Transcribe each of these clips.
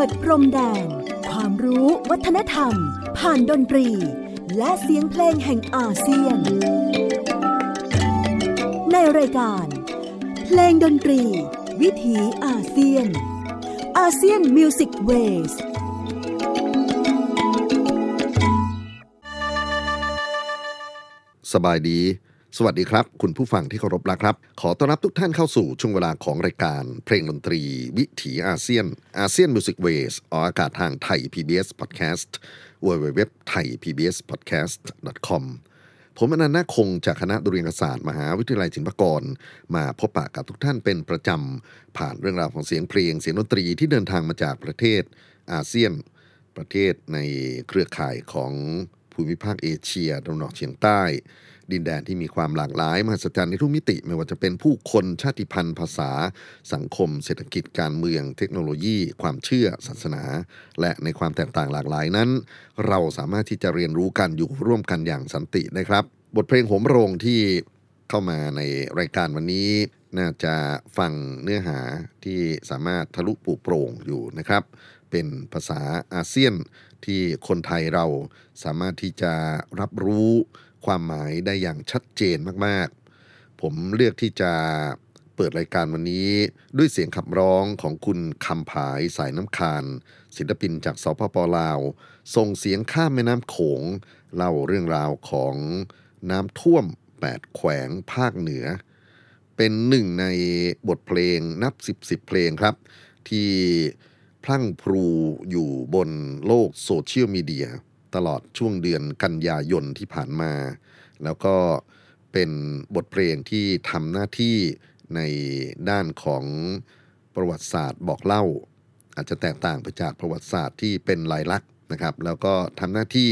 ปิดพรมแดนความรู้วัฒนธรรม ผ่านดนตรี และเสียงเพลงแห่งอาเซียน ในรายการ เพลงดนตรี วิถีอาเซียนอาเซียนมิวสิกเวสสบายดีสวัสดีครับ คุณผู้ฟังที่เคารพนะครับ ขอต้อนรับทุกท่านเข้าสู่ช่วงเวลาของรายการเพลงดนตรีวิถีอาเซียนอาเซียนมิวสิกเวสออกอากาศทางไทย PBS Podcast w w w t h a i p b s p o d c a s t .com ผมอนันต์นาคงจากคณะดุเรียนศาสตร์มหาวิทยาลัยศิลปากร มาพบปะกับทุกท่านเป็นประจำผ่านเรื่องราวของเสียงเพลงเสียงดนตรีที่เดินทางมาจากประเทศอาเซียน ประเทศในเครือข่ายของภูมิภาคเอเชียตะวันออกเฉียงใต้ดินแดนที่มีความหลากหลายมหัศจรรย์ในทุกมิติไม่ว่าจะเป็นผู้คนชาติพันธุ์ ภาษาสังคม เศรษฐกิจการเมืองเทคโนโลยี ความเชื่อศาสนา และในความแตกต่างหลากหลายนั้น เราสามารถที่จะเรียนรู้กันอยู่ร่วมกันอย่างสันตินะครับ บทเพลงโหมโรงที่เข้ามาในรายการวันนี้น่าจะฟังเนื้อหาที่สามารถทะลุปูโปร่งอยู่นะครับ เป็นภาษาอาเซียนที่คนไทยเราสามารถที่จะรับรู้ความหมายได้อย่างชัดเจนมากๆ ผมเลือกที่จะเปิดรายการวันนี้ด้วยเสียงขับร้องของคุณคำผายสายน้ำคานศิลปินจากสปปลาวส่งเสียงข้ามแม่น้ำโขงเล่าเรื่องราวของน้ำท่วมแปดแขวงภาคเหนือ เป็นหนึ่งในบทเพลงนับสิบสิบเพลงครับ ที่พลั่งพลูอยู่บนโลกโซเชียลมีเดียตลอดช่วงเดือนกันยายนที่ผ่านมา แล้วก็เป็นบทเพลงที่ทำหน้าที่ในด้านของประวัติศาสตร์บอกเล่า อาจจะแตกต่างไปจากประวัติศาสตร์ที่เป็นลายลักษณ์นะครับ แล้วก็ทำหน้าที่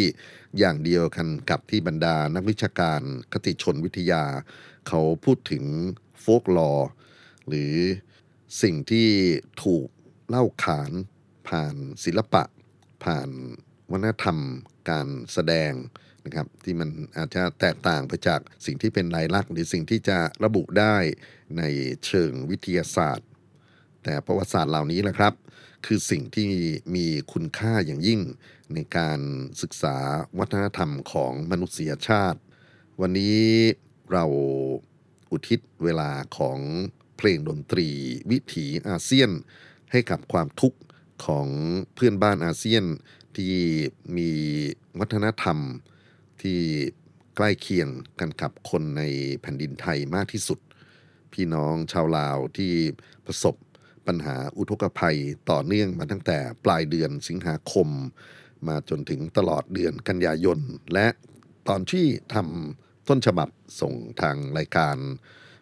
อย่างเดียวกันกับที่บรรดานักวิชาการคติชนวิทยา เขาพูดถึงโฟกลอ หรือสิ่งที่ถูกเล่าขานผ่านศิลปะผ่านวัฒนธรรมการแสดงนะครับที่มันอาจจะแตกต่างไปจากสิ่งที่เป็นลายลักษณ์หรือสิ่งที่จะระบุได้ในเชิงวิทยาศาสตร์ แต่ประวัติศาสตร์เหล่านี้แหละครับ คือสิ่งที่มีคุณค่าอย่างยิ่งในการศึกษาวัฒนธรรมของมนุษยชาติ วันนี้เราอุทิศเวลาของเพลงดนตรีวิถีอาเซียนให้กับความทุกข์ของเพื่อนบ้านอาเซียนที่มีวัฒนธรรมที่ใกล้เคียงกันกับคนในแผ่นดินไทยมากที่สุด พี่น้องชาวลาวที่ประสบปัญหาอุทกภัยต่อเนื่องมาตั้งแต่ปลายเดือนสิงหาคม มาจนถึงตลอดเดือนกันยายน และตอนที่ทำต้นฉบับส่งทางรายการ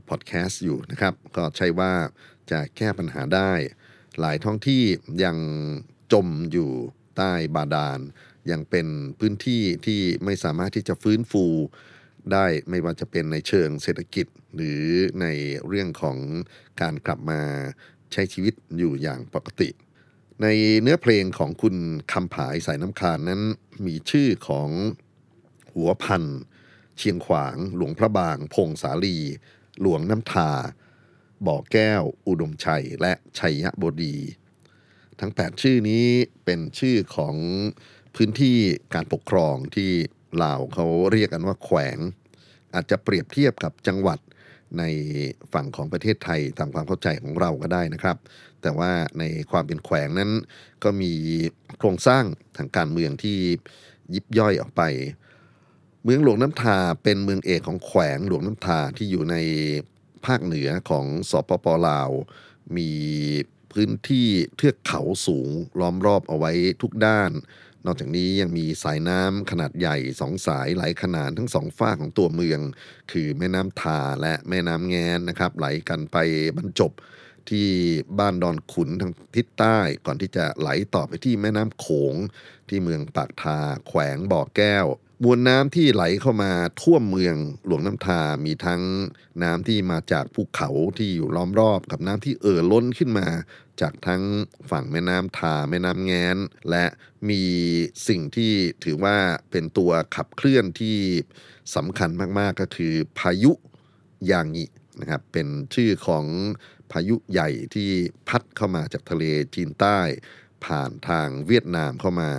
พอดแคสต์อยู่นะครับ ก็ใช่ว่าจะแก้ปัญหาได้ หลายท้องที่ยังจมอยู่ใต้บาดาลยังเป็นพื้นที่ที่ไม่สามารถที่จะฟื้นฟูได้ไม่ว่าจะเป็นในเชิงเศรษฐกิจ หรือในเรื่องของการกลับมาใช้ชีวิตอยู่อย่างปกติ ในเนื้อเพลงของคุณคำผายสายน้ำคานนั้นมีชื่อของหัวพันเชียงขวางหลวงพระบาง พงสาลี หลวงน้ำทา บ่อแก้ว อุดมชัยและชัยยะบดีทั้ง8ชื่อนี้เป็นชื่อของพื้นที่การปกครองที่ลาวเขาเรียกกันว่าแขวงอาจจะเปรียบเทียบกับจังหวัดในฝั่งของประเทศไทยตามความเข้าใจของเราก็ได้นะครับ แต่ว่าในความเป็นแขวงนั้นก็มีโครงสร้างทางการเมืองที่ยิบย่อยออกไป เมืองหลวงน้ำทาเป็นเมืองเอกของแขวงหลวงน้ำทาที่อยู่ในภาคเหนือของสปปลาว มีพื้นที่เทือกเขาสูงล้อมรอบเอาไว้ทุกด้าน นอกจากนี้ยังมีสายน้ำขนาดใหญ่สองสายไหลขนานทั้งสองฝ้าของตัวเมือง คือแม่น้ำทาและแม่น้ำแงนนะครับ ไหลกันไปบรรจบที่บ้านดอนขุนทางทิศใต้ก่อนที่จะไหลต่อไปที่แม่น้ำโขง ที่เมืองปากทา แขวงบ่อแก้วมวลน้ำที่ไหลเข้ามาท่วมเมืองหลวงน้ำทามีทั้งน้ำที่มาจากภูเขาที่อยู่ล้อมรอบกับน้ำที่เอ่อล้นขึ้นมา จากทั้งฝั่งแม่น้ำทาแม่น้ำแงนและมีสิ่งที่ถือว่าเป็นตัวขับเคลื่อนที่สำคัญมากๆก็คือพายุยางินะครับ เป็นชื่อของพายุใหญ่ที่พัดเข้ามาจากทะเลจีนใต้ผ่านทางเวียดนามเข้ามา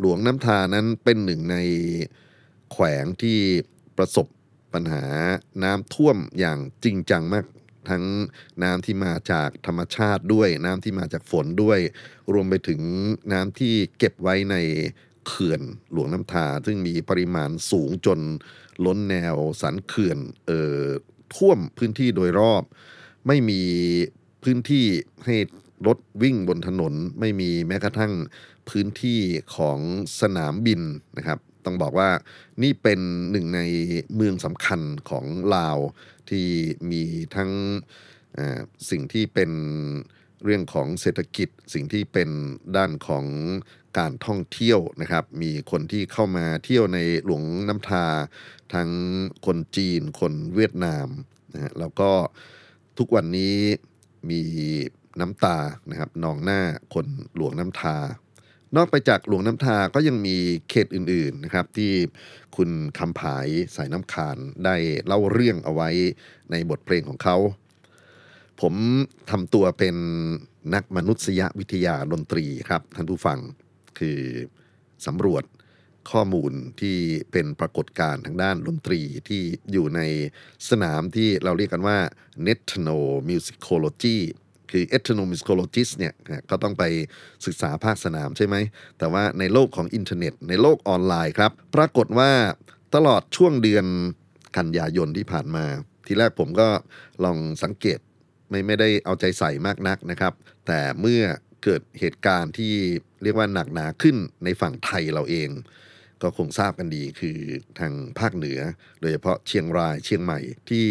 หลวงน้ำทานั้นเป็นหนึ่งในแขวงที่ประสบปัญหาน้ำท่วมอย่างจริงจังมาก ทั้งน้ำที่มาจากธรรมชาติด้วย น้ำที่มาจากฝนด้วย รวมไปถึงน้ำที่เก็บไว้ในเขื่อนหลวงน้ำทาซึ่งมีปริมาณสูงจนล้นแนว สันเขื่อนเอ่อท่วมพื้นที่โดยรอบไม่มีพื้นที่ให้รถวิ่งบนถนนไม่มีแม้กระทั่งพื้นที่ของสนามบินนะครับ ต้องบอกว่านี่เป็นหนึ่งในเมืองสำคัญของลาวที่มีทั้งสิ่งที่เป็นเรื่องของเศรษฐกิจสิ่งที่เป็นด้านของการท่องเที่ยว นะครับ มีคนที่เข้ามาเที่ยวในหลวงน้ำทา ทั้งคนจีนคนเวียดนามนะฮะแล้วก็ทุกวันนี้มีน้ำตานะครับนองหน้าคนหลวงน้ำทานอกไปจากหลวงน้ำทา ก็ยังมีเขตอื่นๆนะครับที่คุณคำผายสายน้ำคานได้เล่าเรื่องเอาไว้ในบทเพลงของเขา ผมทำตัวเป็นนักมนุษยวิทยาดนตรีครับ ท่านผู้ฟังคือสำรวจข้อมูลที่เป็นปรากฏการณ์ทางด้านดนตรีที่อยู่ในสนามที่เราเรียกกันว่า n e t n o Musicology คือ ethnomusicologist เนี่ยก็ต้องไปศึกษาภาคสนามใช่ไหม แต่ว่าในโลกของอินเทอร์เน็ต ในโลกออนไลน์ครับ ปรากฏว่าตลอดช่วงเดือนกันยายนที่ผ่านมา ทีแรกผมก็ลองสังเกตไม่ไม่ได้เอาใจใส่มากนักนะครับ แต่เมื่อเกิดเหตุการณ์ที่เรียกว่าหนักหนาขึ้นในฝั่งไทยเราเอง ก็คงทราบกันดีคือทางภาคเหนือ โดยเฉพาะเชียงราย เชียงใหม่ที่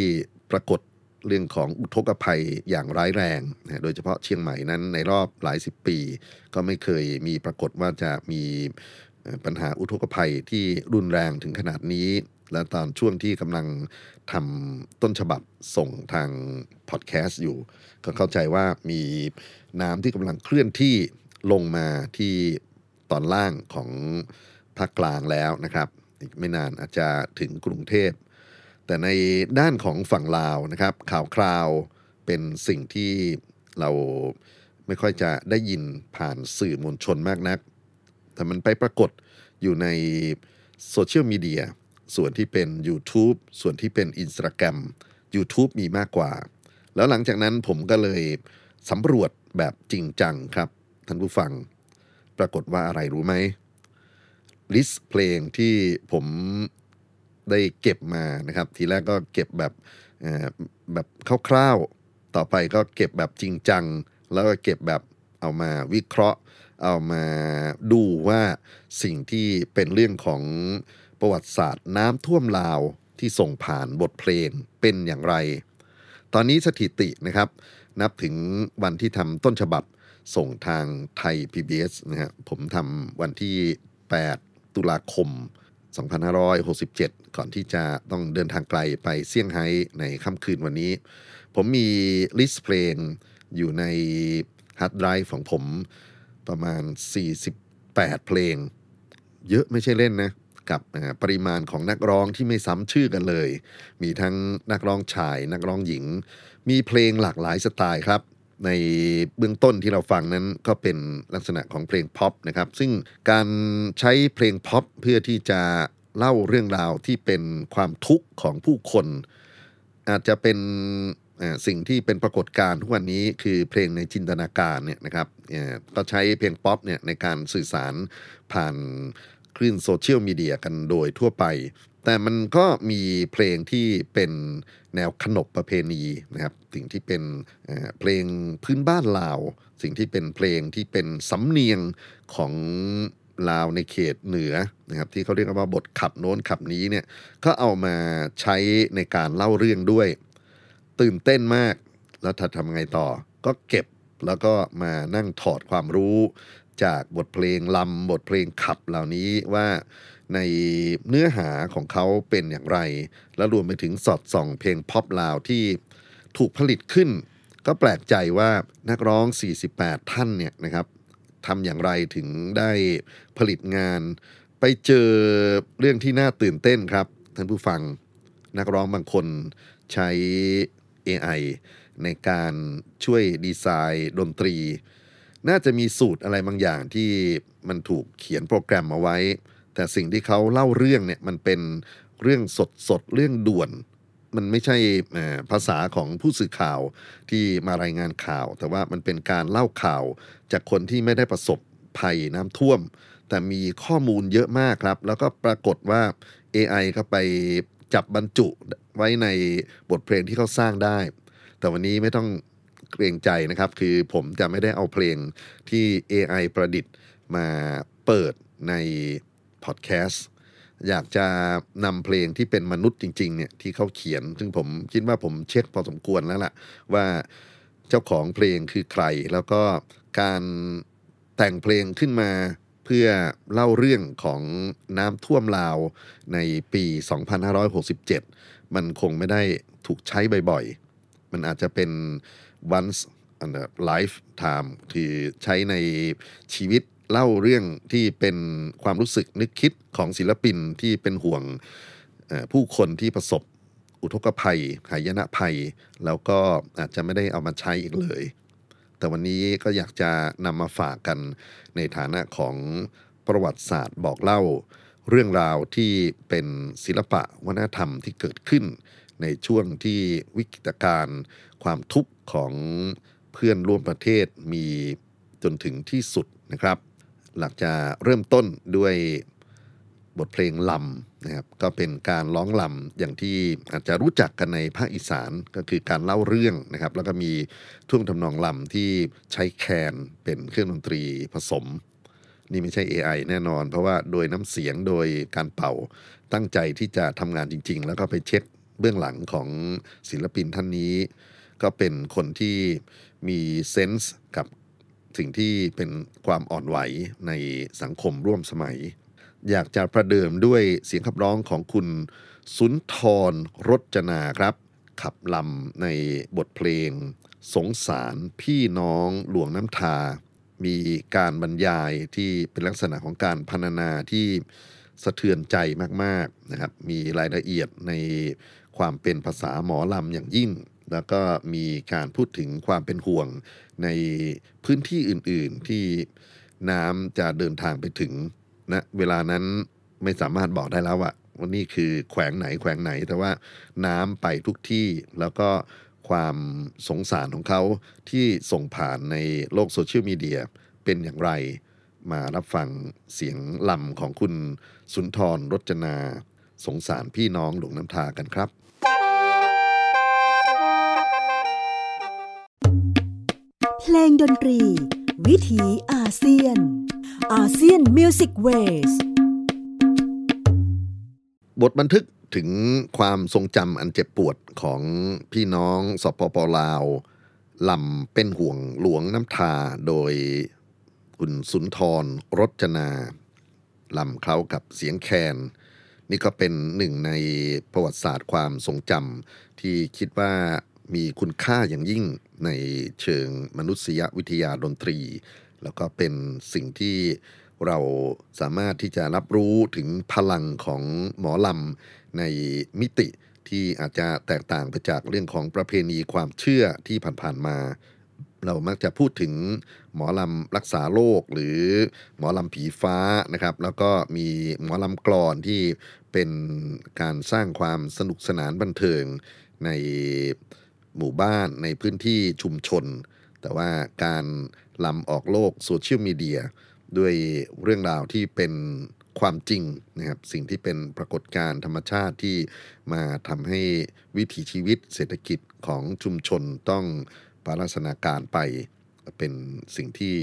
ปรากฏเรื่องของอุทกภัยอย่างร้ายแรงนะโดยเฉพาะเชียงใหม่นั้นในรอบหลายสิบปี ก็ไม่เคยมีปรากฏว่าจะมีปัญหาอุทกภัยที่รุนแรงถึงขนาดนี้ และตอนช่วงที่กำลังทำต้นฉบับส่งทางพอดแคสต์อยู่ ก็เข้าใจว่ามีน้ำที่กำลังเคลื่อนที่ลงมาที่ตอนล่างของภาคกลางแล้วนะครับอีกไม่นานอาจจะถึงกรุงเทพแต่ในด้านของฝั่งลาวนะครับ ข่าวคราวเป็นสิ่งที่เราไม่ค่อยจะได้ยินผ่านสื่อมวลชนมากนักแต่มันไปปรากฏอยู่ในโซเชียลมีเดียส่วนที่เป็น YouTube ส่วนที่เป็น Instagram YouTube มีมากกว่า แล้วหลังจากนั้นผมก็เลยสำรวจแบบจริงจังครับ ท่านผู้ฟัง ปรากฏว่าอะไรรู้ไหมลิสต์เพลงที่ผมได้เก็บมานะครับทีแรกก็เก็บแบบแบบคร่าวๆ ต่อไปก็เก็บแบบจริงจัง แล้วก็เก็บแบบ เอามาวิเคราะห์ เอามาดูว่าสิ่งที่เป็นเรื่องของประวัติศาสตร์น้ำท่วมลาวที่ส่งผ่านบทเพลงเป็นอย่างไร ตอนนี้สถิตินะครับนับถึงวันที่ทำต้นฉบับส่งทางไทย PBS นะฮะผมทำวันที่ 8 ตุลาคม2567 ก่อนที่จะต้องเดินทางไกลไปเซี่ยงไฮ้ในค่ำคืนวันนี้ ผมมีลิสต์เพลง อยู่ในฮาร์ดไดรฟ์ของผม ประมาณ 48 เพลง เยอะไม่ใช่เล่นนะ กับปริมาณของนักร้องที่ไม่ซ้ำชื่อกันเลย มีทั้งนักร้องชายนักร้องหญิง มีเพลงหลากหลายสไตล์ครับในเบื้องต้นที่เราฟังนั้นก็เป็นลักษณะของเพลงพ็อปนะครับ ซึ่งการใช้เพลงพ็อปเพื่อที่จะเล่าเรื่องราวที่เป็นความทุกข์ของผู้คน อาจจะเป็นสิ่งที่เป็นปรากฏการณ์ทุกวันนี้ คือเพลงในจินตนาการเนี่ยนะครับก็ใช้เพลงป๊อปเนี่ยในการสื่อสารผ่านคลื่นโซเชียลมีเดียกันโดยทั่วไป แต่มันก็มีเพลงที่เป็นแนวขนบประเพณีนะครับสิ่งที่เป็นเพลงพื้นบ้านลาว สิ่งที่เป็นเพลงที่เป็นสำเนียงของลาวในเขตเหนือนะครับที่เขาเรียกว่าบทขับโน้นขับนี้เนี่ยก็เอามาใช้ในการเล่าเรื่องด้วย ตื่นเต้นมาก แล้วถ้าทำไงต่อก็เก็บแล้วก็มานั่งถอดความรู้จากบทเพลงลำบทเพลงขับเหล่านี้ว่าในเนื้อหาของเขาเป็นอย่างไร และรวมไปถึงสอดส่องเพลงพ็อปลาวที่ถูกผลิตขึ้น ก็แปลกใจว่านักร้อง 48 ท่านเนี่ยนะครับทำอย่างไรถึงได้ผลิตงาน ไปเจอเรื่องที่น่าตื่นเต้นครับ ท่านผู้ฟังนักร้องบางคนใช้ AI ในการช่วยดีไซน์ ดนตรี น่าจะมีสูตรอะไรบางอย่างที่มันถูกเขียนโปรแกรมเอาไว้แต่สิ่งที่เขาเล่าเรื่องเนี่ยมันเป็นเรื่องสดสดเรื่องด่วน มันไม่ใช่ภาษาของผู้สื่อข่าวที่มารายงานข่าว แต่ว่ามันเป็นการเล่าข่าวจากคนที่ไม่ได้ประสบภัยน้ำท่วม แต่มีข้อมูลเยอะมากครับ แล้วก็ปรากฏว่า AI ก็ไปจับบรรจุไว้ในบทเพลงที่เขาสร้างได้ แต่วันนี้ไม่ต้องเกรงใจนะครับ คือผมจะไม่ได้เอาเพลงที่ AI ประดิษฐ์มาเปิดในพอดแคสต์อยากจะนำเพลงที่เป็นมนุษย์จริง ๆ เนี่ย ที่เขาเขียนซึ่งผมคิดว่าผมเช็คพอสมควรแล้วล่ะ ว่าเจ้าของเพลงคือใคร แล้วก็การแต่งเพลงขึ้นมาเพื่อเล่าเรื่องของน้ำท่วมลาวในปี 2567 มันคงไม่ได้ถูกใช้บ่อยๆมันอาจจะเป็น once and lifetime ที่ใช้ในชีวิตเล่าเรื่องที่เป็นความรู้สึกนึกคิดของศิลปินที่เป็นห่วงผู้คนที่ประสบอุทกภัยหายนะภัย แล้วก็อาจจะไม่ได้เอามาใช้อีกเลย แต่วันนี้ก็อยากจะนำมาฝากกันในฐานะของประวัติศาสตร์บอกเล่า เรื่องราวที่เป็นศิลปะวัฒนธรรมที่เกิดขึ้น ในช่วงที่วิกฤตการณ์ความทุกข์ของเพื่อนร่วมประเทศมีจนถึงที่สุดนะครับหลักจะเริ่มต้นด้วยบทเพลง ลำนะครับก็เป็นการร้องลำ อย่างที่อาจจะรู้จักกันในภาคอีสานก็คือการเล่าเรื่องนะครับ แล้วก็มีท่วงทำนองลำที่ใช้แคน เป็นเครื่องดนตรีผสม นี่ไม่ใช่ AI แน่นอน เพราะว่าโดยน้ำเสียงโดยการเป่าตั้งใจที่จะทำงานจริงๆ แล้วก็ไปเช็คเบื้องหลังของศิลปินท่านนี้ ก็เป็นคนที่มีเซนส์กับสิ่งที่เป็นความอ่อนไหวในสังคมร่วมสมัย อยากจะประเดิมด้วยเสียงขับร้องของคุณสุนทรรจนาครับ ขับลำในบทเพลงสงสารพี่น้องหลวงน้ำทา มีการบรรยายที่เป็นลักษณะของการพรรณนาที่สะเทือนใจมากๆนะครับมีรายละเอียดในความเป็นภาษาหมอลำอย่างยิ่ง แล้วก็มีการพูดถึงความเป็นห่วงในพื้นที่อื่นๆที่น้ำจะเดินทางไปถึงนะเวลานั้นไม่สามารถบอกได้แล้ว ว่านี่คือแขวงไหนแขวงไหน แต่ว่าน้ำไปทุกที่แล้วก็ความสงสารของเขาที่ส่งผ่านในโลกโซเชียลมีเดีย เป็นอย่างไร มารับฟังเสียงลำของคุณสุนทร รจนา สงสารพี่น้องหลวงน้ำทากันครับพลงดนตรี วิถีอาเซียนอาเซียนมิวสิกเวสบทบันทึกถึงความทรงจำอันเจ็บปวดของพี่น้องสปปลาวลำเป็นห่วงหลวงน้ำทาโดยคุณสุนทรรจนาลำเคล้ากับเสียงแคน นี่ก็เป็นหนึ่งในประวัติศาสตร์ความทรงจำที่คิดว่ามีคุณค่าอย่างยิ่งในเชิงมนุษยวิทยาดนตรี แล้วก็เป็นสิ่งที่เราสามารถที่จะรับรู้ถึงพลังของหมอลำในมิติที่อาจจะแตกต่างไปจากเรื่องของประเพณีความเชื่อที่ผ่านๆมา เรามักจะพูดถึงหมอลำรักษาโรคหรือหมอลำผีฟ้านะครับ แล้วก็มีหมอลำกรอนที่เป็นการสร้างความสนุกสนานบันเทิงในหมู่บ้านในพื้นที่ชุมชน แต่ว่าการลำออกโลกโซเชียลมีเดียด้วยเรื่องราวที่เป็นความจริงนะครับสิ่งที่เป็นปรากฏการณ์ธรรมชาติที่มาทำให้วิถีชีวิตเศรษฐกิจของชุมชนต้องปารสนาการไปเป็นสิ่งที่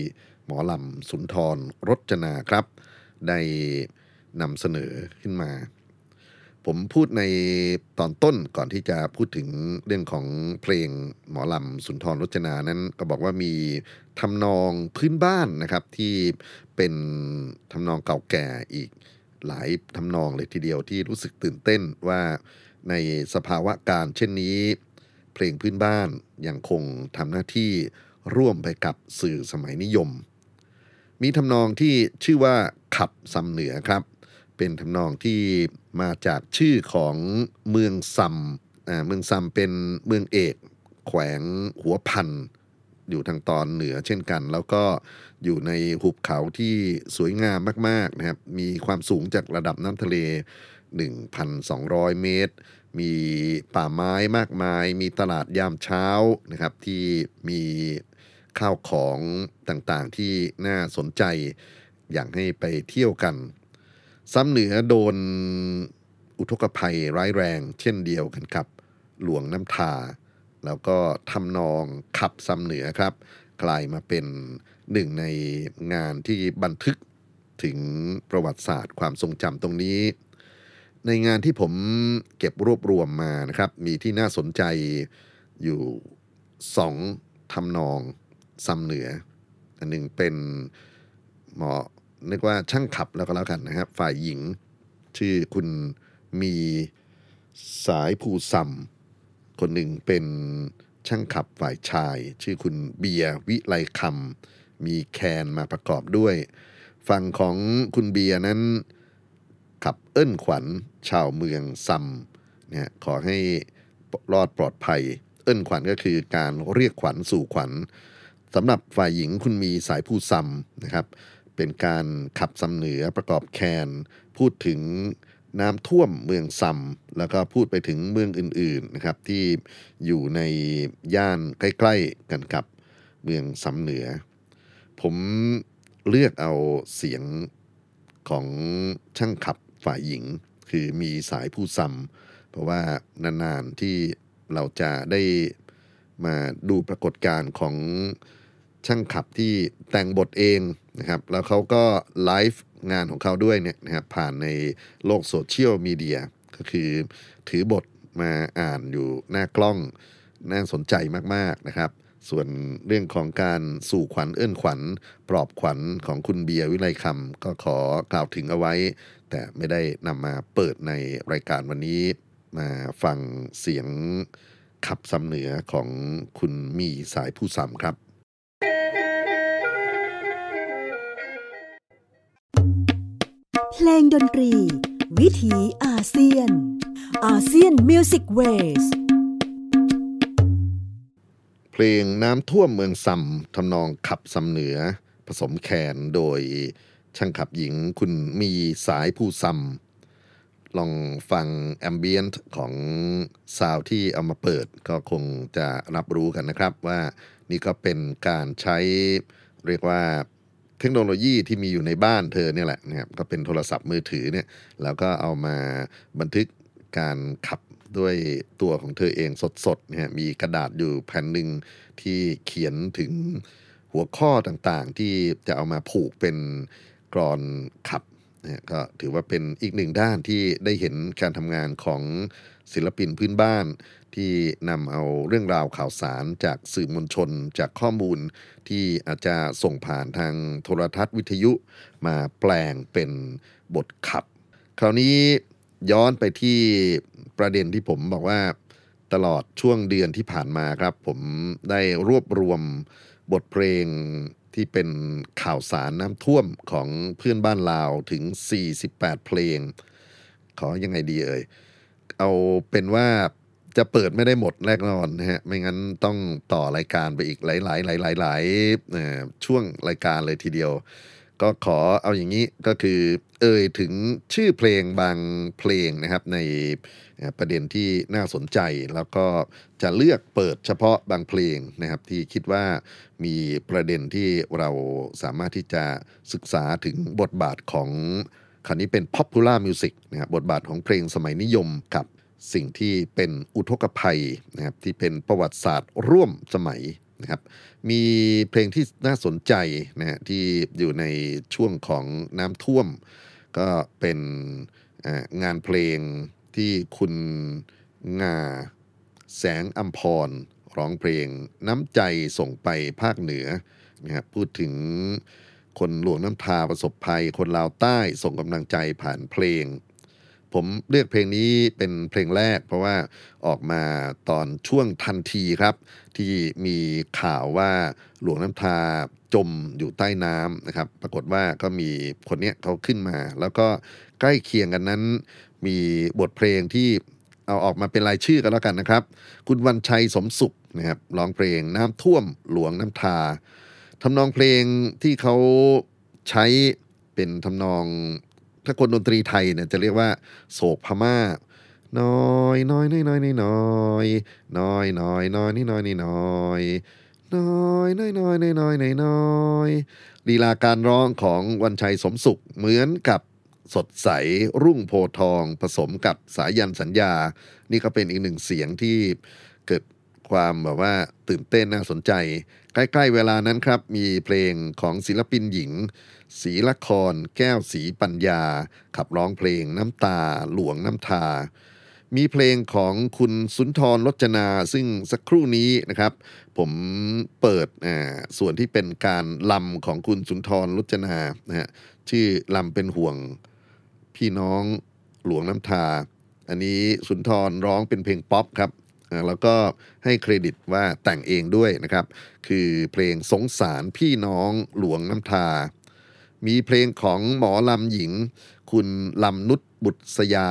หมอลำสุนทรรจนาครับ ได้นำเสนอขึ้นมาผมพูดในตอนต้นก่อนที่จะพูดถึง เรื่องของเพลงหมอลำสุนทรรจนานั้น ก็บอกว่ามีทำนองพื้นบ้านนะครับ ที่เป็นทำนองเก่าแก่อีกหลายทำนองเลยทีเดียวที่รู้สึกตื่นเต้นว่าในสภาวะการเช่นนี้ เพลงพื้นบ้านยังคงทำหน้าที่ร่วมไปกับสื่อสมัยนิยม มีทำนองที่ชื่อว่าขับซำเหนือครับเป็นทำนองที่มาจากชื่อของเมืองซัมเมืองซัมเป็นเมืองเอก แขวงหัวพันอยู่ทางตอนเหนือเช่นกัน แล้วก็อยู่ในหุบเขาที่สวยงามมากๆนะครับ มีความสูงจากระดับน้ำทะเล 1,200 เมตร มีป่าไม้มากมาย มีตลาดยามเช้านะครับ ที่มีข้าวของต่างๆที่น่าสนใจอยากให้ไปเที่ยวกันซ้ำเหนือโดนอุทกภัยร้ายแรงเช่นเดียวกันครับหลวงน้ำทาแล้วก็ทำนองขับซ้ำเหนือครับกลายมาเป็นหนึ่งในงานที่บันทึกถึงประวัติศาสตร์ความทรงจำตรงนี้ ในงานที่ผมเก็บรวบรวมมานะครับ มีที่น่าสนใจอยู่สองทำนองซ้ำเหนืออันหนึ่งเป็นหมอเรียกว่าช่างขับแล้วก็แล้วกันนะครับ ฝ่ายหญิงชื่อคุณมีสายภูซัมคนหนึ่งเป็นช่างขับฝ่ายชาย ชื่อคุณเบียร์วิไลคำมีแคนมาประกอบด้วย ฝั่งของคุณเบียร์นั้น ขับเอิ้นขวัญชาวเมืองซัมเนี่ยขอให้รอดปลอดภัย เอิ้นขวัญก็คือการเรียกขวัญสู่ขวัญสำหรับฝ่ายหญิงคุณมีสายผู้ซัมนะครับเป็นการขับสำเหนือประกอบแคน พูดถึงน้ำท่วมเมืองซัมแล้วก็พูดไปถึงเมืองอื่นๆนะครับที่อยู่ในย่านใกล้ๆกันกับเมืองซัมเหนือ ผมเลือกเอาเสียงของช่างขับ ฝ่ายหญิง คือมีสายผู้ซัมเพราะว่านานๆ ที่เราจะได้มาดูปรากฏการณ์ของช่างขับที่แต่งบทเองนะครับแล้วเขาก็ไลฟ์งานของเขาด้วยเนี่ยนะครับผ่านในโลกโซเชียลมีเดียก็คือถือบทมาอ่านอยู่หน้ากล้องน่าสนใจมากๆนะครับ ส่วนเรื่องของการสู่ขวัญเอื้นขวัญปลอบขวัญของคุณเบียร์วิไลคำก็ขอกล่าวถึงเอาไว้ แต่ไม่ได้นำมาเปิดในรายการวันนี้ มาฟังเสียงขับสำเหนือของคุณมีสายผู้สามครับพลงดนตรี วิถีอาเซียนอาเซียนมิวสิกเวสเพลงน้ำท่วมเมืองซำทำนองขับซำเหนือผสมแคนโดยช่างขับหญิงคุณมีสายผู้ซำลองฟังแอมเบียนต์ของซาวที่เอามาเปิดก็คงจะรับรู้กันนะครับว่านี่ก็เป็นการใช้เรียกว่าเทคโนโลยีที่มีอยู่ในบ้านเธอเนี่ยแหละนะครับก็เป็นโทรศัพท์มือถือเนี่ยแล้วก็เอามาบันทึกการขับด้วยตัวของเธอเองสดๆนี่ะมีกระดาษอยู่แผ่นหนึ่งที่เขียนถึงหัวข้อต่างๆ ที่จะเอามาผูกเป็นกรอนขับนะก็ถือว่าเป็นอีกหนึ่งด้านที่ได้เห็นการทำงานของศิลปินพื้นบ้านที่นำเอาเรื่องราวข่าวสารจากสื่อมวลชนจากข้อมูลที่อาจจะ ส่งผ่านทางโทรทัศน์วิทยุมาแปลงเป็นบทขับคราวนี้ย้อนไปที่ประเด็นที่ผมบอกว่าตลอดช่วงเดือนที่ผ่านมาครับ ผมได้รวบรวมบทเพลงที่เป็นข่าวสารน้ำท่วมของเพื่อนบ้านลาวถึง 48 เพลง ขอยังไงดีเอ่ยเอาเป็นว่าจะเปิดไม่ได้หมดแน่นอนนะฮะ ไม่งั้นต้องต่อรายการไปอีกหลายหลายหลายหลายช่วงรายการเลยทีเดียว ก็ขอเอาอย่างนี้ก็คือเอ่ยถึงชื่อเพลงบางเพลงนะครับในประเด็นที่น่าสนใจแล้วก็จะเลือกเปิดเฉพาะบางเพลงนะครับ ที่คิดว่ามีประเด็นที่เราสามารถที่จะศึกษาถึงบทบาทของคราวนี้เป็น popular music นะครับบทบาทของเพลงสมัยนิยมกับสิ่งที่เป็นอุทกภัยนะครับที่เป็นประวัติศาสตร์ร่วมสมัยนะครับ มีเพลงที่น่าสนใจนะฮะที่อยู่ในช่วงของน้ำท่วม ก็เป็นงานเพลงที่คุณงาแสงอัมพร ร้องเพลง น้ำใจส่งไปภาคเหนือนะครับพูดถึงคนหลวงน้ำทาประสบภัย คนลาวใต้ส่งกำลังใจผ่านเพลงผมเลือกเพลงนี้เป็นเพลงแรกเพราะว่าออกมาตอนช่วงทันทีครับที่มีข่าวว่าหลวงน้ำทาจมอยู่ใต้น้ำนะครับ ปรากฏว่าก็มี คนเนี้ยเขาขึ้นมา แล้วก็ใกล้เคียงกันนั้นมีบทเพลงที่เอาออกมาเป็นรายชื่อกันแล้วกันนะครับ คุณวันชัยสมสุขนะครับร้องเพลงน้ำท่วมหลวงน้ำทาทำนองเพลงที่เขาใช้เป็นทำนองถ้าคนดนตรีไทยเนี่ยจะเรียกว่า โศกพม่าน้อย น้อยน้อยน้อยน้อยน้อยน้อยน้อยน้อยน้อยน้อยน้อยน้อยน้อยน้อยน้อยน้อยน้อยน้อยลีลาการร้องของวันชัยสมสุขเหมือนกับ สดใสรุ่งโพทอง ผสมกับสายันสัญญา นี่ก็เป็นอีกหนึ่งเสียงที่เกิดความแบบว่าตื่นเต้นน่าสนใจ ใกล้ ๆ เวลานั้นครับ มีเพลงของศิลปินหญิงศีละครแก้วสีปัญญา ขับร้องเพลงน้ำตาหลวงน้ำตามีเพลงของคุณสุนทรรจนาซึ่งสักครู่นี้นะครับ ผมเปิดส่วนที่เป็นการลำของคุณสุนทรรจนานะฮะชื่อลำเป็นห่วง พี่น้องหลวงน้ำทา อันนี้สุนทรร้องเป็นเพลงป๊อปครับแล้วก็ให้เครดิตว่าแต่งเองด้วยนะครับ คือเพลงสงสารพี่น้องหลวงน้ำทามีเพลงของหมอลำหญิงคุณลำนุชบุตรสยา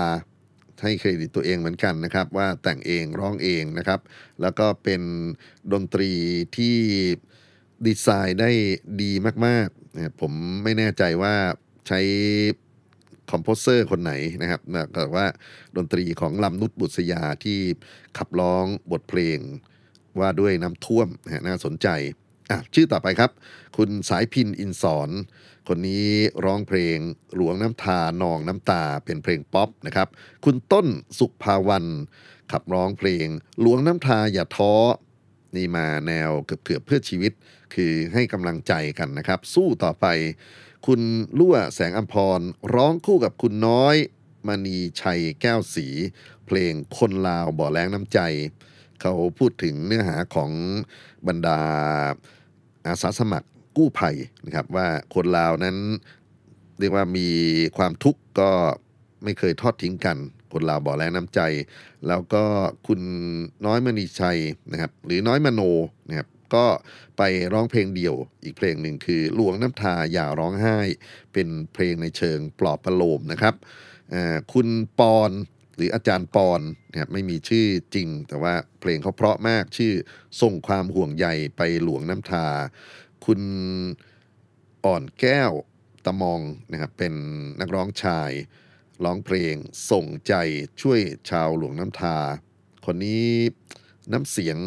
ให้เครดิตตัวเองเหมือนกันนะครับ ว่าแต่งเองร้องเองนะครับ แล้วก็เป็นดนตรีที่ดีไซน์ได้ดีมากๆผมไม่แน่ใจว่าใช้คอมโพเซอร์ คนไหนนะครับแก็ว่าดนตรีของลำนุชบุษยาที่ขับร้องบทเพลงว่าด้วยน้ำท่วมน่าสนใจ อ่ะ ชื่อต่อไปครับ คุณสายพิน อินสอน คนนี้ร้องเพลง หลวงน้ำทานองน้ำตา เป็นเพลงป๊อปนะครับ คุณต้นสุภาวัน ขับร้องเพลง หลวงน้ำทาอย่าท้อนี่มาแนว เกือบเกือบเพื่อชีวิต คือให้กำลังใจกันนะครับ สู้ต่อไปคุณลั่วแสงอัมพร ร้องคู่กับคุณน้อยมณีชัยแก้วสี เพลงคนลาวบ่อแรงน้ำใจ เขาพูดถึงเนื้อหาของบรรดาอาสาสมัครกู้ภัยนะครับ ว่าคนลาวนั้นเรียกว่ามีความทุกข์ก็ไม่เคยทอดทิ้งกัน คนลาวบ่อแรงน้ำใจ แล้วก็คุณน้อยมณีชัยนะครับ หรือน้อยมโนนะครับก็ไปร้องเพลงเดี่ยว อีกเพลงหนึ่งคือหลวงน้ำทา อย่าร้องไห้เป็นเพลงในเชิงปลอบประโลมนะครับ คุณปอนหรืออาจารย์ปอนนะครับไม่มีชื่อจริงแต่ว่าเพลงเขาเพราะมากชื่อส่งความห่วงใยไปหลวงน้ำทา คุณอ่อนแก้วตะมองนะครับเป็นนักร้องชายร้องเพลงส่งใจช่วยชาวหลวงน้ำทา คนนี้น้ำเสียง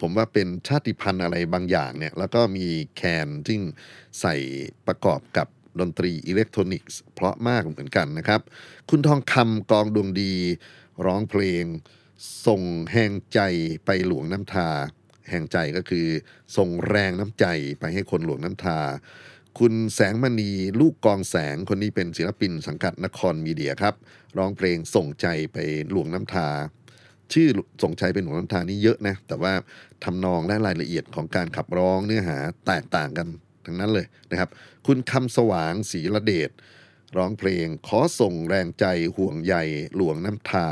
ผมว่าเป็นชาติพันธุ์อะไรบางอย่างเนี่ย แล้วก็มีแคนซึ่งใส่ประกอบกับดนตรีอิเล็กทรอนิกส์เพราะมากเหมือนกันนะครับ คุณทองคำกองดวงดี ร้องเพลง ส่งแห่งใจไปหลวงน้ำทา แห่งใจก็คือ ส่งแรงน้ำใจไปให้คนหลวงน้ำทา คุณแสงมณีลูกกองแสงคนนี้เป็นศิลปินสังกัดนครมีเดียครับ ร้องเพลงส่งใจไปหลวงน้ำทาชื่อสงชัยเป็นหัวลำทารนี้เยอะนะแต่ว่าทำนองและรายละเอียดของการขับร้องเนื้อหาแตกต่างกันทั้งนั้นเลยนะครับ คุณคำสว่างศรีระเดชร้องเพลง ขอส่งแรงใจห่วงใยหลวงน้ำทา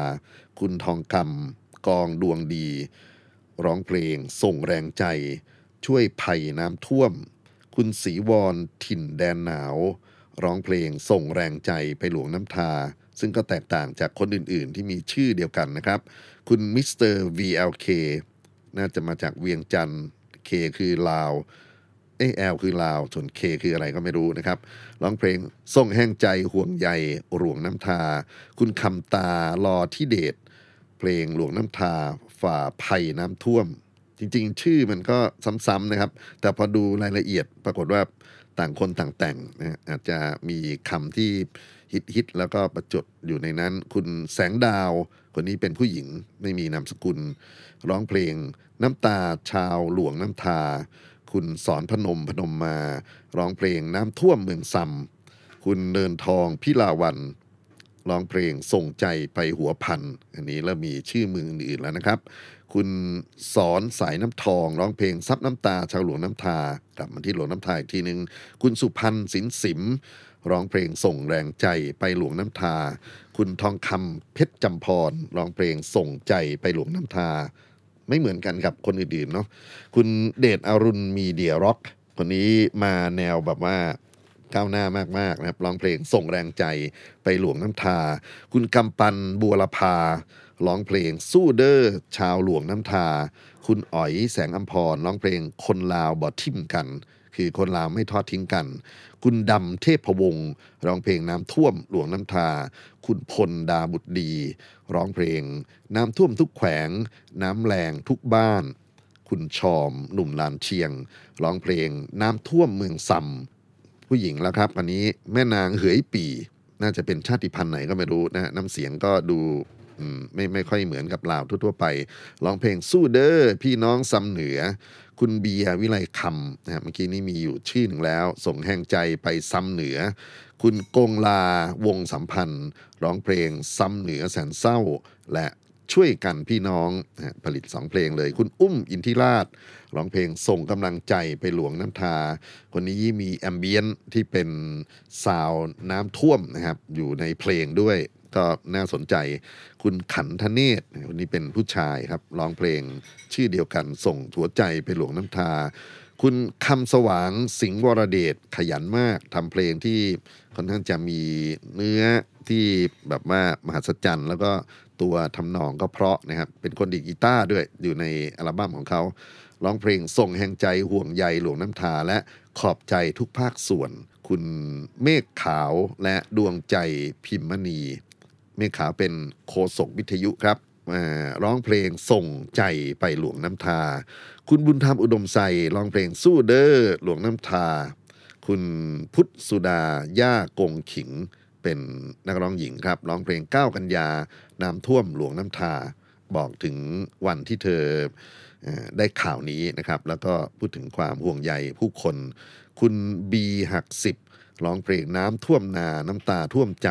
คุณทองคำกองดวงดี ร้องเพลง ส่งแรงใจ ช่วยภัยน้ำท่วม คุณศรีวรถิ่นแดนหนาว ร้องเพลงส่งแรงใจไปหลวงน้ำทาซึ่งก็แตกต่างจากคนอื่น ๆ ที่มีชื่อเดียวกันนะครับ คุณมิสเตอร์ VLK น่าจะมาจากเวียงจันทร์ K คือลาวเอแอลคือลาว ส่วน K คืออะไรก็ไม่รู้นะครับ ร้องเพลง ส่งแห้งใจห่วงใยหลวงน้ำทา คุณคำตารอที่เดชเพลงหลวงน้ำทาฝ่า ภัย น้ำท่วม จริง ๆ ชื่อมันก็ซ้ำ ๆ นะครับ แต่พอดูรายละเอียด ปรากฏว่าต่างคนต่างแต่งนะอาจจะมีคำที่ฮิตฮิตแล้วก็ประจดอยู่ในนั้น คุณแสงดาวคนนี้เป็นผู้หญิงไม่มีนามสกุล ร้องเพลง น้ำตาชาวหลวงน้ำตาคุณสอนพนมพนมมา ร้องเพลงน้ำท่วมเมืองซำคุณเนินทองพิลาวันร้องเพลง ส่งใจไปหัวพัน อันนี้แล้วมมีชื่อมืออื่นแล้วนะครับคุณสอนสายน้ำทองร้องเพลงซับน้ำตา ชาวหลวงน้ำทากลับมาที่หลวงน้ำทาอีกทีหนึ่งคุณสุพันธ์สินสิม ร้องเพลงส่งแรงใจไปหลวงน้ำทา คุณทองคำเพชรจำพรร้องเพลงส่งใจไปหลวงน้ำทา ไม่เหมือนกันกับคนอื่นๆเนาะคุณเดชอรุณมีเดียร็อกคนนี้มาแนวแบบว่าก้าวหน้ามากๆนะครับร้องเพลงส่งแรงใจไปหลวงน้ำทา คุณกำปันบัวลพาร้องเพลงสู้เดอ้อชาวหลวงน้ำทา คุณอ๋อยแสงอัมพรร้องเพลงคนลาวบอทิมกัน คือคนลาวไม่ทอดทิ้งกัน คุณดำเทพพวงศ์ร้องเพลงน้ำท่วมหลวงน้ำทา คุณพลดาบุตรดี ร้องเพลง น้ำท่วมทุกแขวง น้ำแรงทุกบ้าน คุณชอมหนุ่มลานเชียงร้องเพลงน้ำท่วมเมืองซำผู้หญิงแล้วครับ อันนี้แม่นางเหยปีน่าจะเป็นชาติพันธุ์ไหนก็ไม่รู้นะน้ำเสียงก็ดูไม่ไม่ค่อยเหมือนกับลาวทั่วๆไป ร้องเพลงสู้เด้อพี่น้องซำเหนือ คุณเบียวิไลคำนะเมื่อกี้นี้มีอยู่ชื่อหนึ่งแล้วส่งแห่งใจไปซ้ำเหนือ คุณกงลาวงสัมพันธ์ ร้องเพลงซ้ำเหนือแสนเศร้า และช่วยกันพี่น้องผลิตสองเพลงเลย คุณอุ้มอินทิราชร้องเพลงส่งกำลังใจไปหลวงน้ำทา คนนี้มีแอมเบียนที่เป็นสาวน้ำท่วมนะครับอยู่ในเพลงด้วยก็น่าสนใจคุณขันธเนศคนนี้เป็นผู้ชายครับร้องเพลงชื่อเดียวกันส่งหัวใจไปหลวงน้ำทา คุณคำสว่างสิงห์วรเดชขยันมากทำเพลงที่ค่อนข้างจะมีเนื้อที่แบบว่ามหัศจรรย์ แล้วก็ตัวทำนองก็เพราะนะครับเป็นคนดีกีตาร์ด้วยอยู่ในอัลบั้มของเขาร้องเพลงส่งแห่งใจห่วงใยหลวงน้ำทา และขอบใจทุกภาคส่วน คุณเมฆขาวและดวงใจพิมมณีเมฆขาวเป็นโคศกวิทยุครับร้องเพลงส่งใจไปหลวงน้ำทา คุณบุญธรรมอุดมใส่ร้องเพลงสู้เด้อหลวงน้ำทา คุณพุทธสุดาย่ากงขิงเป็นนักร้องหญิงครับร้องเพลงก้าวกันยาน้ำท่วมหลวงน้ำทา บอกถึงวันที่เธอได้ข่าวนี้นะครับ แล้วก็พูดถึงความห่วงใยผู้คน คุณบีหักสิบร้องเพลงน้ำท่วมนาน้ำตาท่วมใจ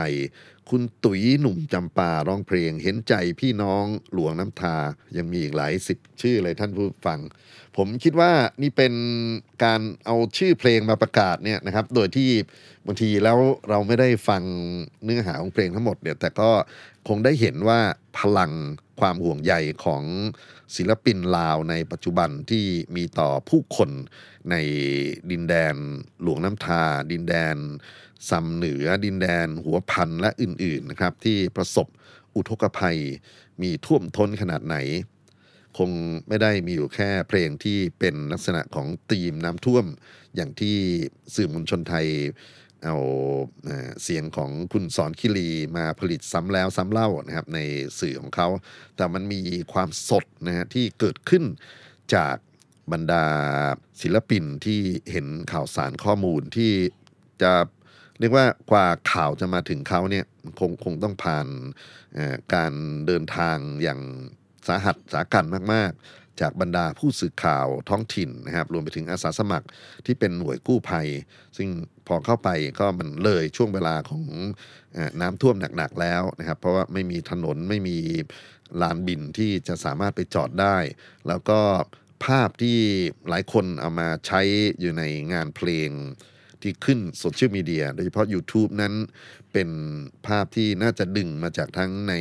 คุณตุ๋ยหนุ่มจำปาร้องเพลงเห็นใจพี่น้องหลวงน้ำทา ยังมีอีกหลายสิบชื่อเลยท่านผู้ฟัง ผมคิดว่านี่เป็นการเอาชื่อเพลงมาประกาศเนี่ยนะครับ โดยที่บางทีแล้วเราไม่ได้ฟังเนื้อหาของเพลงทั้งหมดเนี่ยแต่ก็คงได้เห็นว่าพลังความห่วงใยของศิลปินลาวในปัจจุบันที่มีต่อผู้คนในดินแดนหลวงน้ำทาดินแดนสำเหนือดินแดน หัวพันและอื่นๆนะครับ ที่ประสบอุทกภัยมีท่วมท้นขนาดไหน คงไม่ได้มีอยู่แค่เพลงที่เป็นลักษณะของตีมน้ำท่วมอย่างที่สื่อมวลชนไทย เอาเสียงของคุณสอนคิรีมาผลิตซ้ำแล้วซ้ำเล่านะครับในสื่อของเขา แต่มันมีความสดนะฮะที่เกิดขึ้นจากบรรดาศิลปินที่เห็นข่าวสารข้อมูลที่จะเรียกว่ากว่าข่าวจะมาถึงเขาเนี่ยคงคงต้องผ่านการเดินทางอย่างสาหัสสากันมาก ๆ จากบรรดาผู้สื่อข่าวท้องถิ่นนะครับรวมไปถึงอาสาสมัครที่เป็นหน่วยกู้ภัย ซึ่งพอเข้าไปก็มันเลยช่วงเวลาของน้ำท่วมหนัก ๆ แล้วนะครับเพราะว่าไม่มีถนนไม่มีลานบินที่จะสามารถไปจอดได้ แล้วก็ภาพที่หลายคนเอามาใช้อยู่ในงานเพลงที่ขึ้นโซเชียลมีเดีย โดยเฉพาะ YouTube นั้นเป็นภาพที่น่าจะดึงมาจากทั้งใน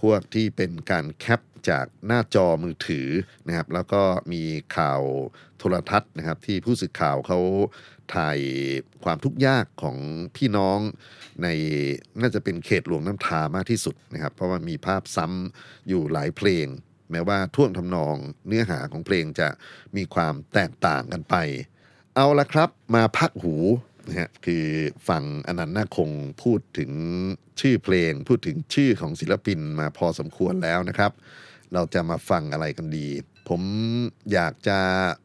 พวกที่เป็นการแคปจากหน้าจอมือถือนะครับแล้วก็มีข่าวโทรทัศน์นะครับ ที่ผู้สื่อข่าวเขาถ่ายความทุกข์ยากของพี่น้อง ในน่าจะเป็นเขตหลวงน้ำทามากที่สุดนะครับ เพราะว่ามีภาพซ้ำอยู่หลายเพลง แม้ว่าท่วงทำนองเนื้อหาของเพลงจะมีความแตกต่างกันไปเอาละครับมาพักหูนะฮะคือฝั่งอนันต์นาคงพูดถึงชื่อเพลงพูดถึงชื่อของศิลปินมาพอสมควรแล้วนะครับ เราจะมาฟังอะไรกันดี ผมอยากจะ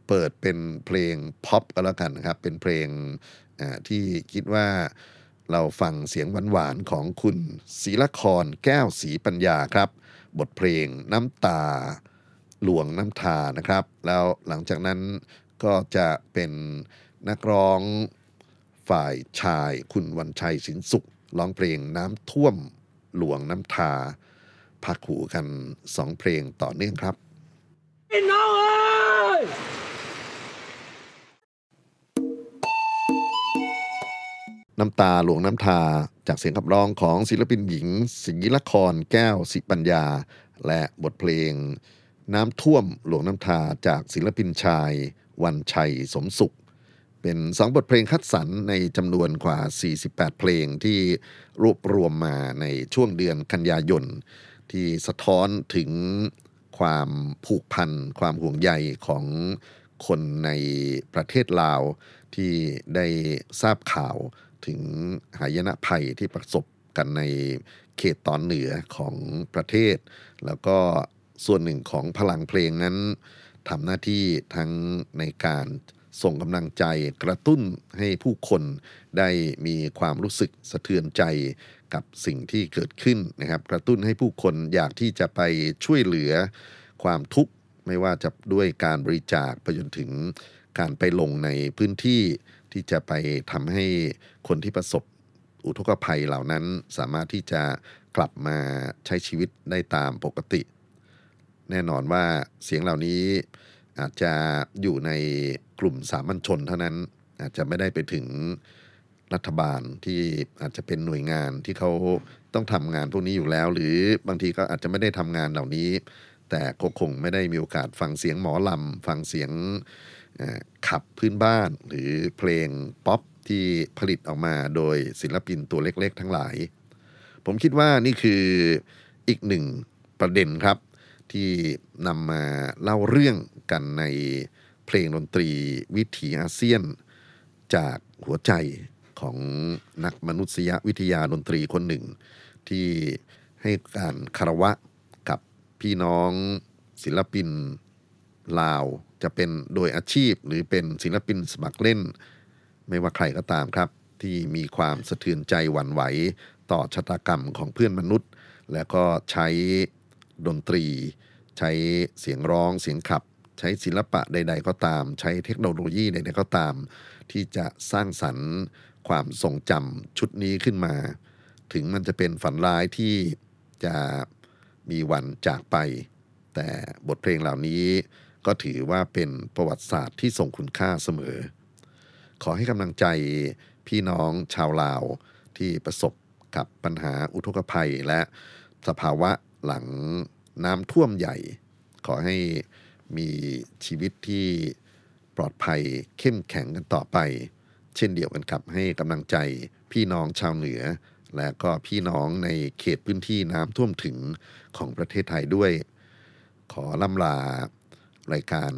เปิดเป็นเพลงพ็อปก็แล้วกันนะครับ เป็นเพลงที่คิดว่าเราฟังเสียงหวานๆของคุณศิลครแก้วศรีปัญญาครับ บทเพลงน้ำตาหลวงน้ำทานะครับ แล้วหลังจากนั้นก็จะเป็นนักร้องฝ่ายชายคุณวันชัยสินสุขร้องเพลงน้ำท่วมหลวงน้ำทาพักหูกันสองเพลงต่อเนื่องครับพี่น้องเอ้ยน้ำตาหลวงน้ำทาจากเสียงขับร้องของศิลปินหญิง สิงห์ละครแก้วสิปัญญา และบทเพลง น้ำท่วมหลวงน้ำทาจากศิลปินชายวันชัยสมสุข เป็นสองบทเพลงคัดสรรในจำนวนกว่า 48 เพลงที่รวบรวมมาในช่วงเดือนกันยายน ที่สะท้อนถึงความผูกพันความห่วงใยของคนในประเทศลาวที่ได้ทราบข่าวถึงหายนะภัย ที่ประสบกันในเขตตอนเหนือของประเทศ แล้วก็ส่วนหนึ่งของพลังเพลงนั้นทำหน้าที่ทั้งในการส่งกำลังใจ กระตุ้นให้ผู้คนได้มีความรู้สึกสะเทือนใจกับสิ่งที่เกิดขึ้นนะครับ กระตุ้นให้ผู้คนอยากที่จะไปช่วยเหลือความทุกข์ ไม่ว่าจะด้วยการบริจาคไปจนถึง การไปลงในพื้นที่ที่จะไปทำให้คนที่ประสบอุทกภัยเหล่านั้น สามารถที่จะกลับมาใช้ชีวิตได้ตามปกติแน่นอนว่าเสียงเหล่านี้อาจจะอยู่ในกลุ่มสามัญชนเท่านั้นอาจจะไม่ได้ไปถึงรัฐบาลที่อาจจะเป็นหน่วยงานที่เขาต้องทำงานพวกนี้อยู่แล้ว หรือบางทีก็อาจจะไม่ได้ทำงานเหล่านี้ แต่ก็คงไม่ได้มีโอกาสฟังเสียงหมอลำฟังเสียงขับพื้นบ้านหรือเพลงป๊อปที่ผลิตออกมาโดยศิลปินตัวเล็กๆ ทั้งหลาย ผมคิดว่านี่คืออีกหนึ่งประเด็นครับที่นำมาเล่าเรื่องกันในเพลงดนตรีวิถีอาเซียนจากหัวใจของนักมนุษยวิทยาดนตรีคนหนึ่ง ที่ให้การคารวะกับพี่น้องศิลปินลาวจะเป็นโดยอาชีพหรือเป็นศิลปินสมัครเล่น ไม่ว่าใครก็ตามครับ ที่มีความสะเทือนใจหวั่นไหวต่อชะตากรรมของเพื่อนมนุษย์ และก็ใช้ดนตรีใช้เสียงร้องเสียงขับ ใช้ศิลปะใดๆ ก็ตาม ใช้เทคโนโลยีใดๆก็ตาม ที่จะสร้างสรรค์ความทรงจำชุดนี้ขึ้นมา ถึงมันจะเป็นฝันร้ายที่ จะ มีวันจากไป แต่บทเพลงเหล่านี้ก็ถือว่าเป็นประวัติศาสตร์ที่ส่งคุณค่าเสมอ ขอให้กำลังใจพี่น้องชาวลาวที่ประสบกับปัญหาอุทกภัยและสภาวะหลังน้ำท่วมใหญ่ ขอให้มีชีวิตที่ปลอดภัยเข้มแข็งกันต่อไป เช่นเดียวกันครับให้กำลังใจพี่น้องชาวเหนือ และก็พี่น้องในเขตพื้นที่น้ำท่วมถึงของประเทศไทยด้วย ขอล่ำลารายการ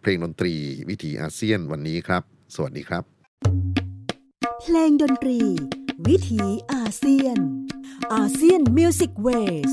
เพลงดนตรีวิถีอาเซียนวันนี้ครับ สวัสดีครับ เพลงดนตรี วิถีอาเซียนอาเซียนมิวสิกเวส